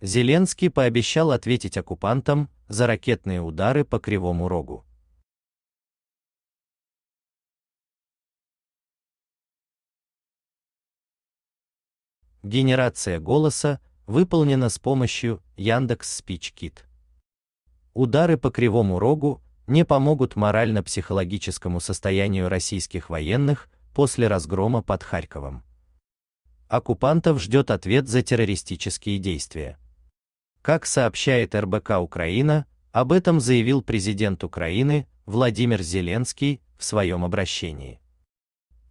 Зеленский пообещал ответить оккупантам за ракетные удары по Кривому Рогу. Генерация голоса выполнена с помощью Яндекс Speech Удары по Кривому Рогу не помогут морально-психологическому состоянию российских военных после разгрома под Харьковом. Оккупантов ждет ответ за террористические действия. Как сообщает РБК Украина, об этом заявил президент Украины Владимир Зеленский в своем обращении.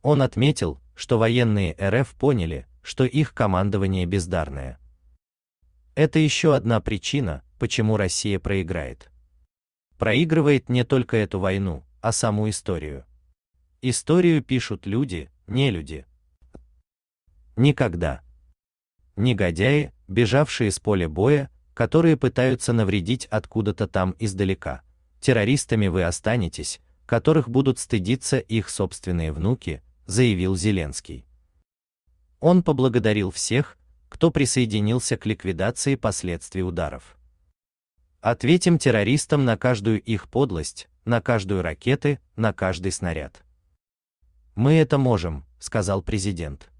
Он отметил, что военные РФ поняли, что их командование бездарное. Это еще одна причина, почему Россия проиграет. Проигрывает не только эту войну, а саму историю. Историю пишут люди, не люди. Никогда. Негодяи, бежавшие с поля боя, которые пытаются навредить откуда-то там издалека. Террористами вы останетесь, которых будут стыдиться их собственные внуки, заявил Зеленский. Он поблагодарил всех, кто присоединился к ликвидации последствий ударов. Ответим террористам на каждую их подлость, на каждую ракеты, на каждый снаряд. Мы это можем, сказал президент.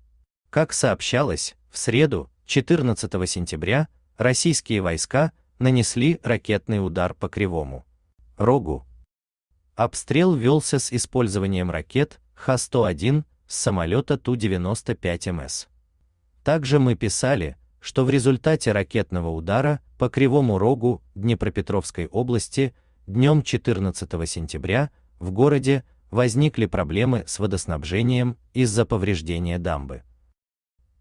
Как сообщалось, в среду, 14 сентября, российские войска нанесли ракетный удар по Кривому Рогу. Обстрел велся с использованием ракет Х-101 с самолета Ту-95МС. Эм Также мы писали, что в результате ракетного удара по Кривому Рогу Днепропетровской области днем 14 сентября в городе возникли проблемы с водоснабжением из-за повреждения дамбы.